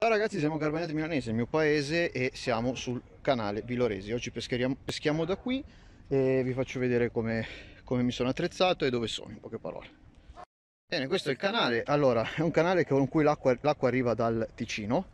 Ciao ragazzi, siamo Garbagnati Milanese, il mio paese, e siamo sul canale Viloresi. Oggi peschiamo da qui e vi faccio vedere come, come mi sono attrezzato e dove sono, in poche parole. Bene, questo è il canale. Allora, è un canale con cui l'acqua arriva dal Ticino,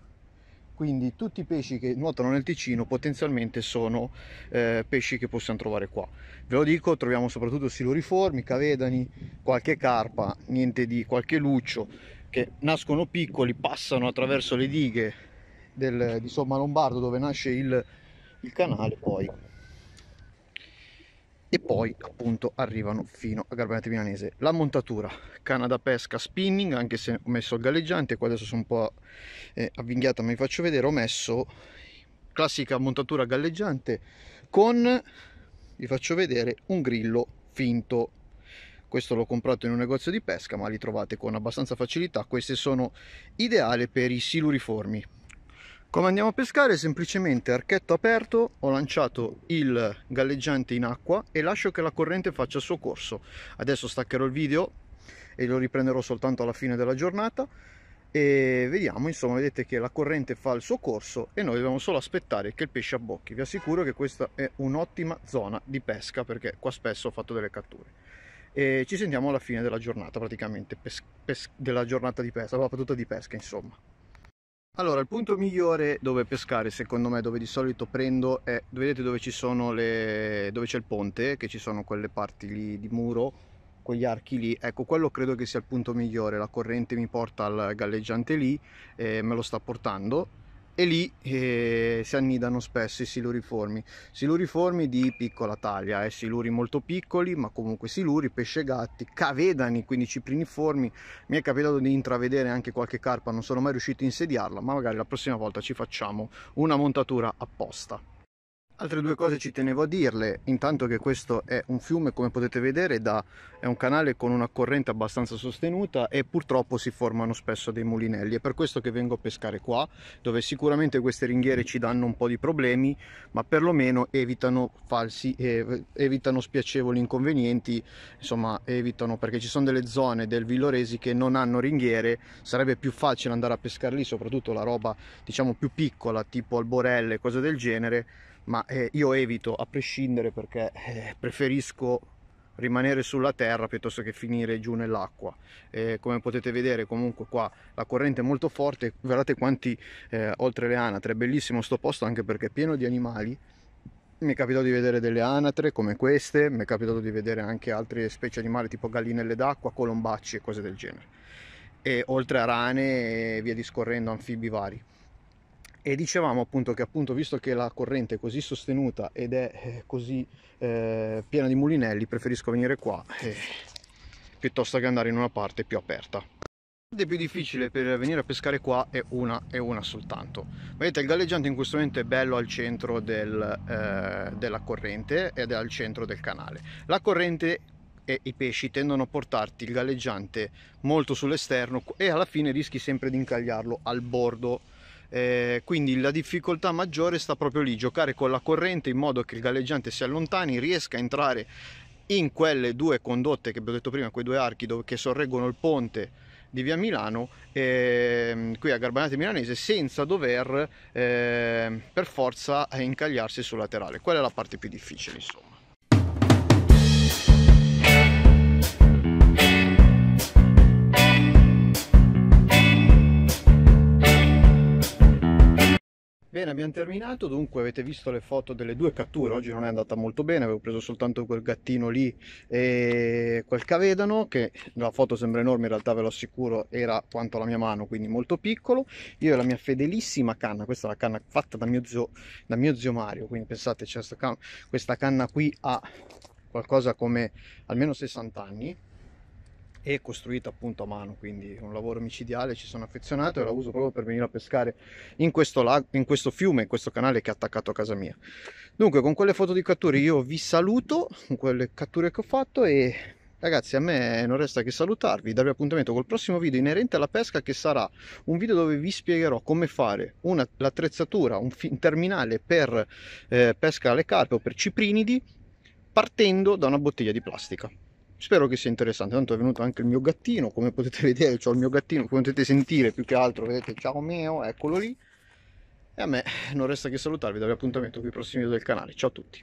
quindi tutti i pesci che nuotano nel Ticino potenzialmente sono eh, pesci che possiamo trovare qua ve lo dico troviamo soprattutto siluriformi, cavedani, qualche carpa, niente di qualche luccio che nascono piccoli, passano attraverso le dighe del, di Somma Lombardo dove nasce il, il canale poi e poi appunto arrivano fino a Garbanate Milanese. La montatura, canna da pesca spinning, anche se ho messo il galleggiante, qua adesso sono un po' eh, avvinghiata ma vi faccio vedere, ho messo classica montatura galleggiante con, vi faccio vedere, un grillo finto questo l'ho comprato in un negozio di pesca ma li trovate con abbastanza facilità queste sono ideali per i siluriformi come andiamo a pescare? Semplicemente archetto aperto, ho lanciato il galleggiante in acqua e lascio che la corrente faccia il suo corso. Adesso staccherò il video e lo riprenderò soltanto alla fine della giornata e vediamo, insomma, vedete che la corrente fa il suo corso e noi dobbiamo solo aspettare che il pesce abbocchi. Vi assicuro che questa è un'ottima zona di pesca perché qua spesso ho fatto delle catture e ci sentiamo alla fine della giornata praticamente, pes- pes- della giornata di pesca, la battuta di pesca insomma. Allora, il punto migliore dove pescare, secondo me, dove di solito prendo è, vedete dove ci sono le dove c'è il ponte, che ci sono quelle parti lì di muro, quegli archi lì. Ecco, quello credo che sia il punto migliore. La corrente mi porta al galleggiante lì, e eh, me lo sta portando e lì eh, si annidano spesso i siluriformi. Siluriformi di piccola taglia, eh, siluri molto piccoli, ma comunque siluri, pesce gatti cavedani, quindi cipriniformi. Mi è capitato di intravedere anche qualche carpa, non sono mai riuscito a insediarla, ma magari la prossima volta ci facciamo una montatura apposta. Altre due cose ci tenevo a dirle, intanto che questo è un fiume come potete vedere da, è un canale con una corrente abbastanza sostenuta e purtroppo si formano spesso dei mulinelli, è per questo che vengo a pescare qua dove sicuramente queste ringhiere ci danno un po' di problemi ma perlomeno evitano falsi, eh, evitano spiacevoli inconvenienti, insomma evitano perché ci sono delle zone del Villoresi che non hanno ringhiere, sarebbe più facile andare a pescare lì soprattutto la roba diciamo più piccola tipo alborelle, cose del genere ma eh, io evito a prescindere perché eh, preferisco rimanere sulla terra piuttosto che finire giù nell'acqua eh, come potete vedere comunque qua la corrente è molto forte guardate quanti eh, oltre le anatre è bellissimo sto posto anche perché è pieno di animali mi è capitato di vedere delle anatre come queste mi è capitato di vedere anche altre specie animali tipo gallinelle d'acqua colombacci e cose del genere e oltre a rane e via discorrendo anfibi vari e dicevamo appunto che appunto visto che la corrente è così sostenuta ed è eh, così eh, piena di mulinelli preferisco venire qua eh, piuttosto che andare in una parte più aperta la parte più difficile per venire a pescare qua è una e una soltanto vedete il galleggiante in questo momento è bello al centro del, eh, della corrente ed è al centro del canale la corrente e i pesci tendono a portarti il galleggiante molto sull'esterno e alla fine rischi sempre di incagliarlo al bordo eh, quindi la difficoltà maggiore sta proprio lì, giocare con la corrente in modo che il galleggiante si allontani, riesca a entrare in quelle due condotte che vi ho detto prima, quei due archi dove, che sorreggono il ponte di via Milano eh, qui a Garbanate Milanese senza dover eh, per forza incagliarsi sul laterale. Quella è la parte più difficile insomma. Bene, abbiamo terminato, dunque avete visto le foto delle due catture, oggi non è andata molto bene, avevo preso soltanto quel gattino lì e quel cavedano, che la foto sembra enorme, in realtà ve lo assicuro era quanto la mia mano, quindi molto piccolo, io e la mia fedelissima canna, questa è la canna fatta da mio zio, da mio zio Mario, quindi pensate, questa canna qui ha qualcosa come almeno 60 anni, e costruita appunto a mano, quindi un lavoro micidiale, ci sono affezionato e la uso proprio per venire a pescare in questo, lago, in questo fiume, in questo canale che è attaccato a casa mia. Dunque con quelle foto di catture io vi saluto, con quelle catture che ho fatto e Ragazzi, a me non resta che salutarvi, darvi appuntamento col prossimo video inerente alla pesca che sarà un video dove vi spiegherò come fare l'attrezzatura, un, terminale per eh, pesca alle carpe o per ciprinidi partendo da una bottiglia di plastica spero che sia interessante tanto è venuto anche il mio gattino come potete vedere ho il mio gattino come potete sentire più che altro vedete ciao meo eccolo lì e a me non resta che salutarvi dare appuntamento con i prossimi video del canale ciao a tutti